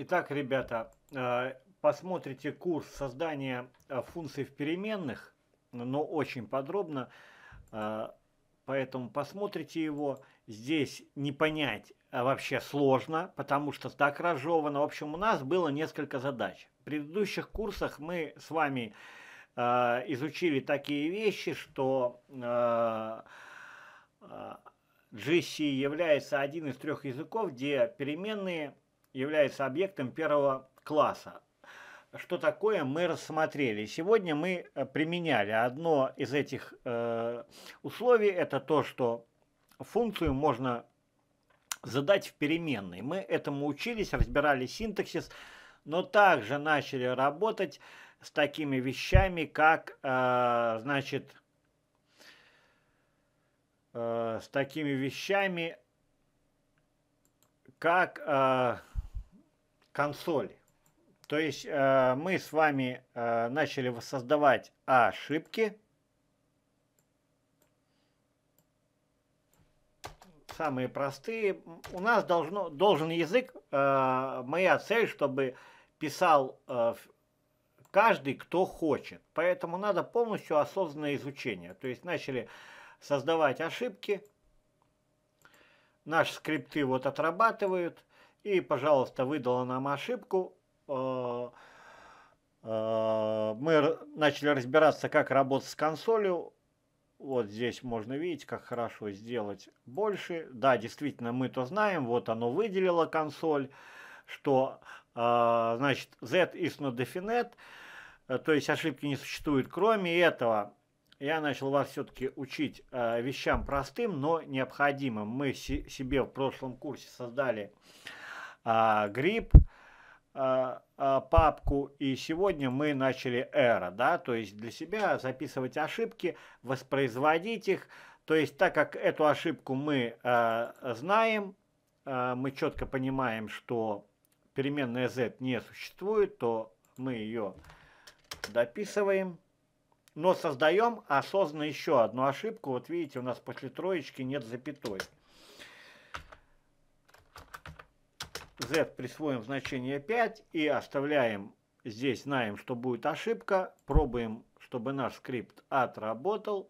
Итак, ребята, э, посмотрите курс создания э, функций в переменных, но очень подробно, э, поэтому посмотрите его. Здесь не понять а вообще сложно, потому что так разжевано. В общем, у нас было несколько задач. В предыдущих курсах мы с вами изучили такие вещи, что GC является один из трех языков, где переменные – является объектом первого класса. Что такое, мы рассмотрели. Сегодня мы э, применяли одно из этих э, условий, это то, что функцию можно задать в переменной. Мы этому учились, разбирали синтаксис, но также начали работать с такими вещами, как, э, значит, э, с такими вещами, как... Э, консоли. То есть э, мы с вами э, начали воссоздавать ошибки. Самые простые. У нас должно, должен язык, э, моя цель, чтобы писал э, каждый, кто хочет. Поэтому надо полностью осознанное изучение. То есть начали создавать ошибки. Наши скрипты вот отрабатывают и, пожалуйста, выдала нам ошибку. Э, э, мы начали разбираться, как работать с консолью. Вот здесь можно видеть, как хорошо сделать больше. Да, действительно, мы то знаем. Вот оно выделило консоль, что, э, значит, Z is not definite. То есть ошибки не существует. Кроме этого, я начал вас все-таки учить вещам простым, но необходимым. Мы себе в прошлом курсе создали а, гриб а, а, папку и сегодня мы начали эра да то есть для себя записывать ошибки воспроизводить их то есть так как эту ошибку мы а, знаем а, мы четко понимаем что переменная z не существует то мы ее дописываем но создаем осознанно еще одну ошибку вот видите у нас после троечки нет запятой z присвоим значение 5 и оставляем здесь, знаем, что будет ошибка, пробуем, чтобы наш скрипт отработал.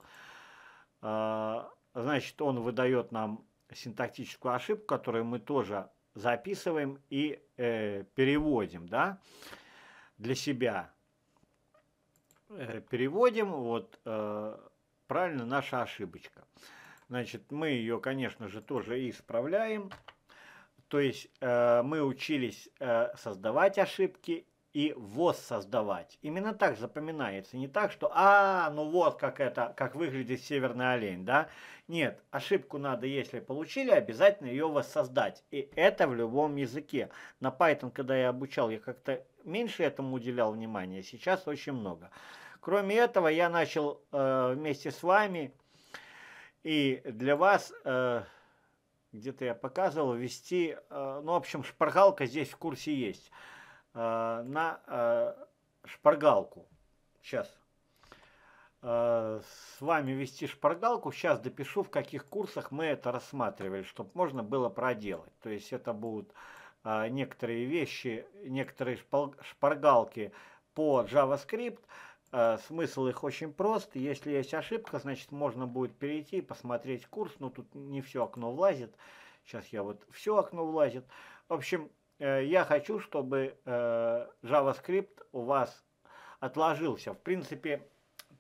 А, значит, он выдает нам синтактическую ошибку, которую мы тоже записываем и э, переводим, да, для себя. Э, переводим, вот, э, правильно, наша ошибочка. Значит, мы ее, конечно же, тоже исправляем. То есть э, мы учились э, создавать ошибки и воссоздавать. Именно так запоминается, не так, что «а, ну вот как это, как выглядит северный олень», да? Нет, ошибку надо, если получили, обязательно ее воссоздать. И это в любом языке. На Python, когда я обучал, я как-то меньше этому уделял внимания, сейчас очень много. Кроме этого, я начал э, вместе с вами и для вас... Э, где-то я показывал, вести, э, ну, в общем, шпаргалка здесь в курсе есть, э, на э, шпаргалку. Сейчас. С вами вести шпаргалку. Сейчас допишу, в каких курсах мы это рассматривали, чтобы можно было проделать. То есть это будут некоторые вещи, некоторые шпаргалки по JavaScript – Э, смысл их очень прост. Если есть ошибка, значит можно будет перейти, посмотреть курс. Но тут не все окно влазит. Сейчас я вот все окно влазит. В общем, э, я хочу, чтобы э, JavaScript у вас отложился. В принципе,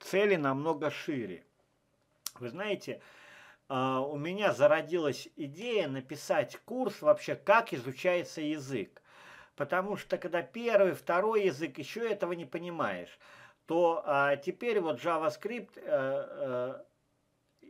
цели намного шире. Вы знаете, у меня зародилась идея написать курс вообще, как изучается язык. Потому что когда первый, второй язык, еще этого не понимаешь то а, теперь вот JavaScript, э, э,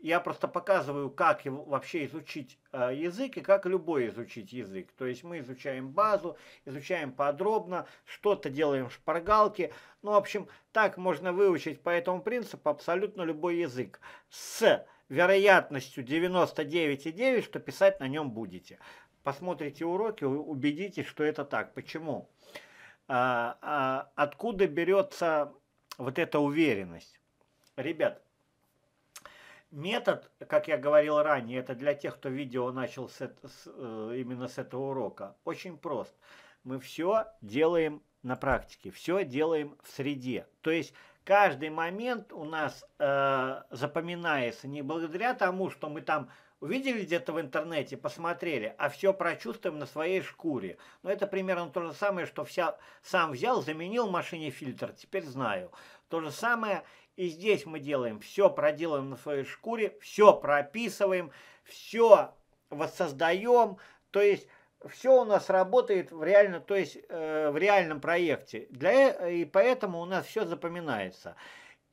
я просто показываю, как его, вообще изучить э, язык и как любой изучить язык. То есть мы изучаем базу, изучаем подробно, что-то делаем шпаргалки. Ну, в общем, так можно выучить по этому принципу абсолютно любой язык. С вероятностью 99,9, что писать на нем будете. Посмотрите уроки, убедитесь, что это так. Почему? Почему? А, а откуда берется вот эта уверенность. Ребят, метод, как я говорил ранее, это для тех, кто видео начал с, с, э, именно с этого урока, очень прост. Мы все делаем на практике, все делаем в среде. То есть каждый момент у нас э, запоминается не благодаря тому, что мы там увидели где-то в интернете, посмотрели, а все прочувствуем на своей шкуре. Но это примерно то же самое, что вся, сам взял, заменил в машине фильтр, теперь знаю. То же самое и здесь мы делаем, все проделаем на своей шкуре, все прописываем, все воссоздаем, то есть все у нас работает в реально, то есть э, в реальном проекте. Для, э, и поэтому у нас все запоминается.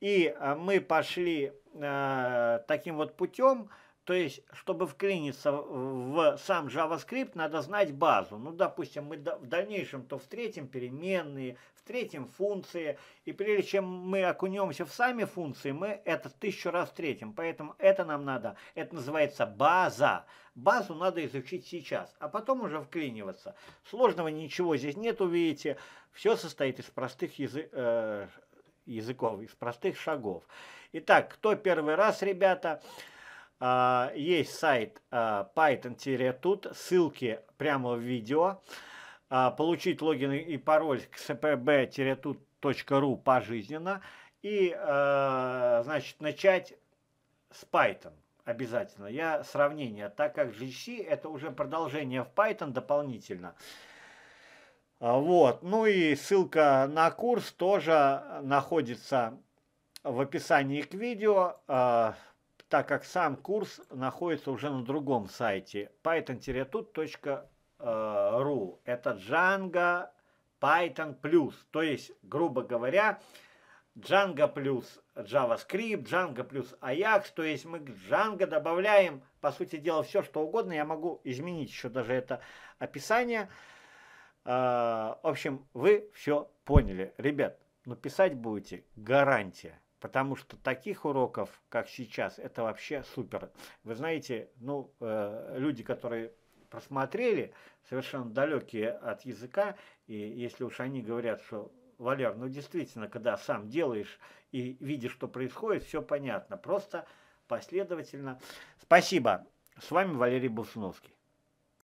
И а, мы пошли э, таким вот путем, э, то есть, чтобы вклиниться в сам JavaScript, надо знать базу. Ну, допустим, мы в дальнейшем то встретим переменные, встретим функции. И прежде чем мы окунемся в сами функции, мы это тысячу раз встретим. Поэтому это нам надо, это называется база. Базу надо изучить сейчас, а потом уже вклиниваться. Сложного ничего здесь нет, увидите. Все состоит из простых язы э языков, из простых шагов. Итак, кто первый раз, ребята... А, есть сайт а, python-тут, ссылки прямо в видео. А, получить логин и пароль к cpb-tut.ru пожизненно. И, значит, начать с Python обязательно. Я сравнение, так как GC это уже продолжение в Python дополнительно. Вот, ну и ссылка на курс тоже находится в описании к видео так как сам курс находится уже на другом сайте python-tut.ru. Э, это Django Python Plus, то есть, грубо говоря, Django плюс JavaScript, Django плюс Ajax, то есть мы к Django добавляем, по сути дела, все что угодно. Я могу изменить еще даже это описание. Э, в общем, вы все поняли. Ребят, Написать будете гарантия. Потому что таких уроков, как сейчас, это вообще супер. Вы знаете, ну, э, люди, которые просмотрели, совершенно далекие от языка, и если уж они говорят, что Валер, ну действительно, когда сам делаешь и видишь, что происходит, все понятно. Просто последовательно. Спасибо. С вами Валерий Болсуновский.